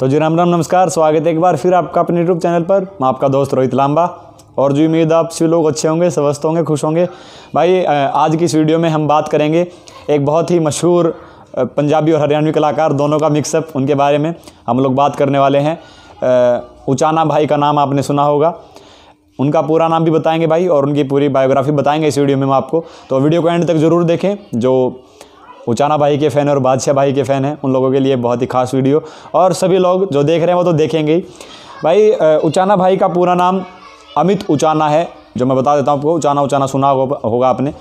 तो जी राम राम नमस्कार स्वागत है एक बार फिर आपका अपने यूट्यूब चैनल पर मैं आपका दोस्त रोहित लांबा और जो उम्मीद आप सभी लोग अच्छे होंगे स्वस्थ होंगे खुश होंगे भाई आज की इस वीडियो में हम बात करेंगे एक बहुत ही मशहूर पंजाबी और हरियाणवी कलाकार दोनों का मिक्सअप उनके बारे में हम लोग बात करने वाले हैं उचाना भाई का नाम आपने सुना होगा उनका पूरा नाम भी बताएंगे भाई और उनकी पूरी बायोग्राफी बताएंगे इस वीडियो में हम आपको तो वीडियो को एंड तक ज़रूर देखें जो उचाना भाई के फ़ैन और बादशाह भाई के फ़ैन हैं उन लोगों के लिए बहुत ही खास वीडियो और सभी लोग जो देख रहे हैं वो तो देखेंगे ही भाई उचाना भाई का पूरा नाम अमित उचाना है जो मैं बता देता हूँ आपको उचाना उचाना सुना होगा आपने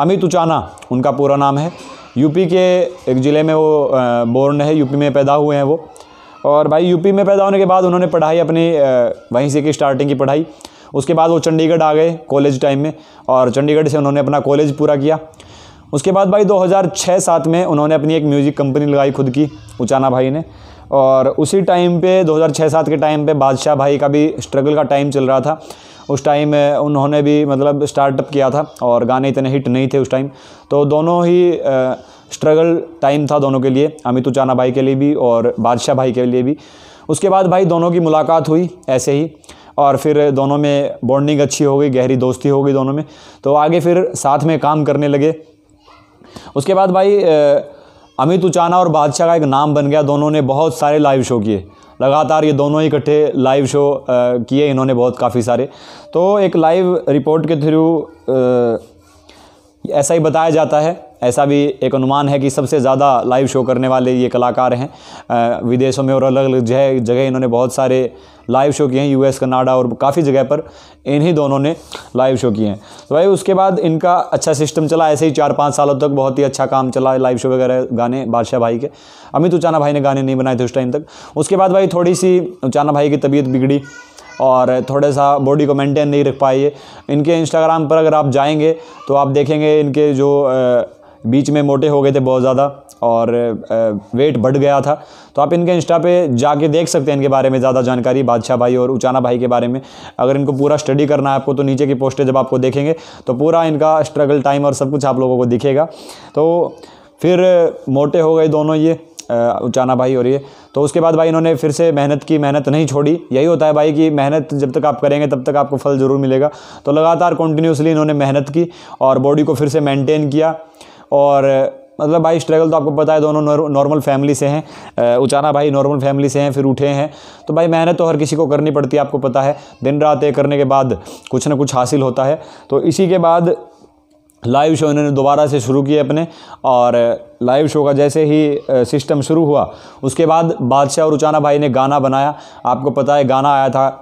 अमित उचाना उनका पूरा नाम है यूपी के एक ज़िले में वो बोर्न है यूपी में पैदा हुए हैं वो और भाई यूपी में पैदा होने के बाद उन्होंने पढ़ाई अपनी वहीं से की स्टार्टिंग की पढ़ाई उसके बाद वो चंडीगढ़ आ गए कॉलेज टाइम में और चंडीगढ़ से उन्होंने अपना कॉलेज पूरा किया उसके बाद भाई 2006 सात में उन्होंने अपनी एक म्यूज़िक कंपनी लगाई खुद की उचाना भाई ने और उसी टाइम पे 2006 सात के टाइम पे बादशाह भाई का भी स्ट्रगल का टाइम चल रहा था उस टाइम उन्होंने भी मतलब स्टार्टअप किया था और गाने इतने हिट नहीं थे उस टाइम तो दोनों ही स्ट्रगल टाइम था दोनों के लिए अमित उचाना भाई के लिए भी और बादशाह भाई के लिए भी उसके बाद भाई दोनों की मुलाकात हुई ऐसे ही और फिर दोनों में बॉन्डिंग अच्छी हो गई गहरी दोस्ती हो गई दोनों में तो आगे फिर साथ में काम करने लगे उसके बाद भाई अमित उचाना और बादशाह का एक नाम बन गया दोनों ने बहुत सारे लाइव शो किए लगातार ये दोनों ही इकट्ठे लाइव शो किए इन्होंने बहुत काफ़ी सारे तो एक लाइव रिपोर्ट के थ्रू ऐसा ही बताया जाता है ऐसा भी एक अनुमान है कि सबसे ज़्यादा लाइव शो करने वाले ये कलाकार हैं विदेशों में और अलग अलग जगह जगह इन्होंने बहुत सारे लाइव शो किए हैं यूएस कनाडा और काफ़ी जगह पर इन्हीं दोनों ने लाइव शो किए हैं तो भाई उसके बाद इनका अच्छा सिस्टम चला ऐसे ही चार पाँच सालों तक बहुत ही अच्छा काम चला लाइव शो वगैरह गाने बादशाह भाई के अमित उचाना भाई ने गाने नहीं बनाए थे उस टाइम तक उसके बाद भाई थोड़ी सी उचाना भाई की तबीयत बिगड़ी और थोड़ा सा बॉडी को मेंटेन नहीं रख पाई है इनके इंस्टाग्राम पर अगर आप जाएंगे तो आप देखेंगे इनके जो बीच में मोटे हो गए थे बहुत ज़्यादा और वेट बढ़ गया था तो आप इनके इंस्टा पे जाके देख सकते हैं इनके बारे में ज़्यादा जानकारी बादशाह भाई और उचाना भाई के बारे में अगर इनको पूरा स्टडी करना है आपको तो नीचे की पोस्टें जब आपको देखेंगे तो पूरा इनका स्ट्रगल टाइम और सब कुछ आप लोगों को दिखेगा तो फिर मोटे हो गए दोनों ये उचाना भाई हो रही है तो उसके बाद भाई इन्होंने फिर से मेहनत की मेहनत नहीं छोड़ी यही होता है भाई कि मेहनत जब तक आप करेंगे तब तक आपको फल ज़रूर मिलेगा तो लगातार कंटिन्यूसली इन्होंने मेहनत की और बॉडी को फिर से मेनटेन किया और मतलब भाई स्ट्रगल तो आपको पता है दोनों नॉर्मल फैमिली से हैं उचाना भाई नॉर्मल फैमिली से हैं फिर उठे हैं तो भाई मेहनत तो हर किसी को करनी पड़ती है आपको पता है दिन रात एक करने के बाद कुछ ना कुछ हासिल होता है तो इसी के बाद लाइव शो इन्होंने दोबारा से शुरू किए अपने और लाइव शो का जैसे ही सिस्टम शुरू हुआ उसके बाद बादशाह और उचाना भाई ने गाना बनाया आपको पता है गाना आया था आ,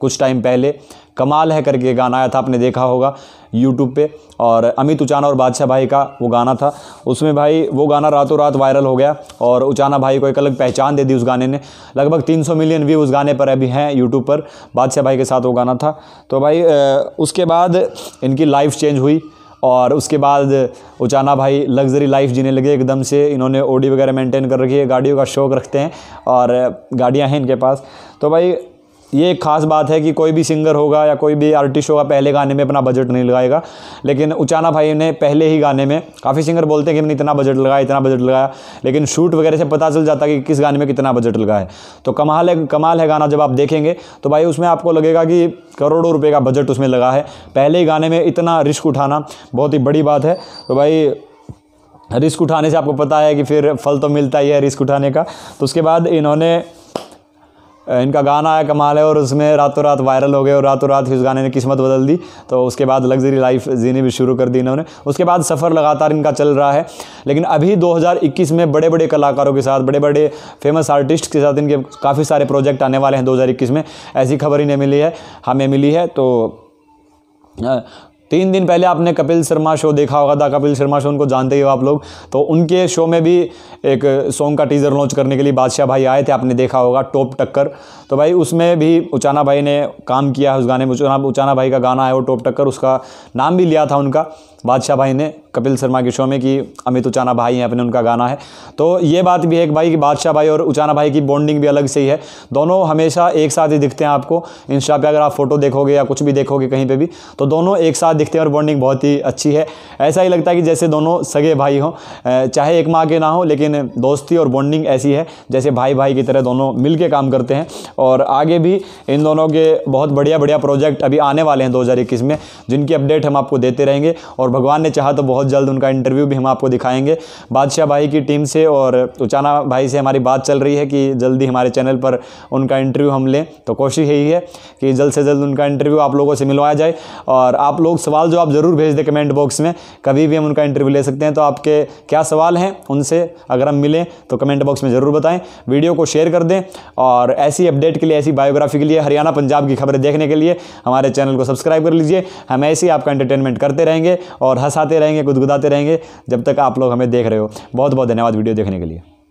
कुछ टाइम पहले कमाल है करके गाना आया था आपने देखा होगा यूट्यूब पे और अमित उचाना और बादशाह भाई का वो गाना था उसमें भाई वो गाना रातों रात वायरल हो गया और उचाना भाई को एक अलग पहचान दे दी उस गाने ने लगभग 300 मिलियन व्यू उस गाने पर अभी हैं यूट्यूब पर बादशाह भाई के साथ वो गाना था तो भाई उसके बाद इनकी लाइफ चेंज हुई और उसके बाद उचाना भाई लग्जरी लाइफ जीने लगे एकदम से इन्होंने ओडी वगैरह मेंटेन कर रखी है गाड़ियों का शौक रखते हैं और गाड़ियाँ हैं इनके पास तो भाई ये एक ख़ास बात है कि कोई भी सिंगर होगा या कोई भी आर्टिस्ट होगा पहले गाने में अपना बजट नहीं लगाएगा लेकिन उचाना भाई ने पहले ही गाने में काफ़ी सिंगर बोलते हैं कि मैंने इतना बजट लगाया इतना बजट लगाया लेकिन शूट वगैरह से पता चल जाता है कि किस गाने में कितना बजट लगा है तो कमाल है कमाल है गाना जब आप देखेंगे तो भाई उसमें आपको लगेगा कि करोड़ों रुपये का बजट उसमें लगा है पहले ही गाने में इतना रिस्क उठाना बहुत ही बड़ी बात है तो भाई रिस्क उठाने से आपको पता है कि फिर फल तो मिलता ही है रिस्क उठाने का तो उसके बाद इन्होंने इनका गाना आया कमाल है और उसमें रातों रात वायरल हो गए और रातों रात इस गाने ने किस्मत बदल दी तो उसके बाद लग्जरी लाइफ जीनी भी शुरू कर दी इन्होंने उसके बाद सफ़र लगातार इनका चल रहा है लेकिन अभी 2021 में बड़े बड़े कलाकारों के साथ बड़े बड़े फेमस आर्टिस्ट के साथ इनके काफ़ी सारे प्रोजेक्ट आने वाले हैं दो में ऐसी खबर इन्हें मिली है हमें हाँ, मिली है तो तीन दिन पहले आपने कपिल शर्मा शो देखा होगा था कपिल शर्मा शो उनको जानते ही हो आप लोग तो उनके शो में भी एक सॉन्ग का टीज़र लॉन्च करने के लिए बादशाह भाई आए थे आपने देखा होगा टॉप टक्कर तो भाई उसमें भी उचाना भाई ने काम किया है उस गाने में उचाना भाई का गाना है वो टॉप टक्कर उसका नाम भी लिया था उनका बादशाह भाई ने कपिल शर्मा के शो में कि अमित उचाना भाई हैं अपने उनका गाना है तो ये बात भी है कि भाई कि बादशाह भाई और उचाना भाई की बॉन्डिंग भी अलग से ही है दोनों हमेशा एक साथ ही दिखते हैं आपको इंस्टा पे अगर आप फोटो देखोगे या कुछ भी देखोगे कहीं पे भी तो दोनों एक साथ दिखते हैं और बॉन्डिंग बहुत ही अच्छी है ऐसा ही लगता है कि जैसे दोनों सगे भाई हों चाहे एक माँ के ना हो लेकिन दोस्ती और बॉन्डिंग ऐसी है जैसे भाई भाई की तरह दोनों मिल के काम करते हैं और आगे भी इन दोनों के बहुत बढ़िया बढ़िया प्रोजेक्ट अभी आने वाले हैं दो में जिनकी अपडेट हम आपको देते रहेंगे और भगवान ने चाहा तो बहुत जल्द उनका इंटरव्यू भी हम आपको दिखाएंगे बादशाह भाई की टीम से और उचाना भाई से हमारी बात चल रही है कि जल्दी हमारे चैनल पर उनका इंटरव्यू हम लें तो कोशिश यही है कि जल्द से जल्द उनका इंटरव्यू आप लोगों से मिलवाया जाए और आप लोग सवाल जो आप ज़रूर भेज दें कमेंट बॉक्स में कभी भी हम उनका इंटरव्यू ले सकते हैं तो आपके क्या सवाल हैं उनसे अगर हम मिलें तो कमेंट बॉक्स में ज़रूर बताएँ वीडियो को शेयर कर दें और ऐसी अपडेट के लिए ऐसी बायोग्राफी के लिए हरियाणा पंजाब की खबरें देखने के लिए हमारे चैनल को सब्सक्राइब कर लीजिए हम ऐसे ही आपका एंटरटेनमेंट करते रहेंगे और हंसाते रहेंगे गुदगुदाते रहेंगे जब तक आप लोग हमें देख रहे हो बहुत बहुत धन्यवाद वीडियो देखने के लिए